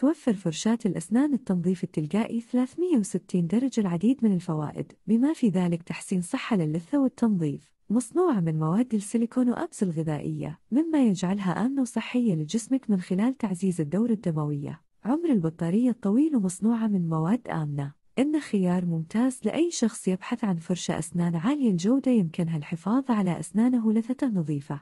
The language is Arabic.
توفر فرشاة الأسنان التنظيف التلقائي 360 درجة العديد من الفوائد، بما في ذلك تحسين صحة للثة والتنظيف. مصنوعة من مواد السيليكون وأبس الغذائية، مما يجعلها آمنة وصحية لجسمك من خلال تعزيز الدورة الدموية. عمر البطارية الطويل ومصنوعة من مواد آمنة. إنه خيار ممتاز لأي شخص يبحث عن فرشة أسنان عالية الجودة يمكنها الحفاظ على أسنانه لثته نظيفة.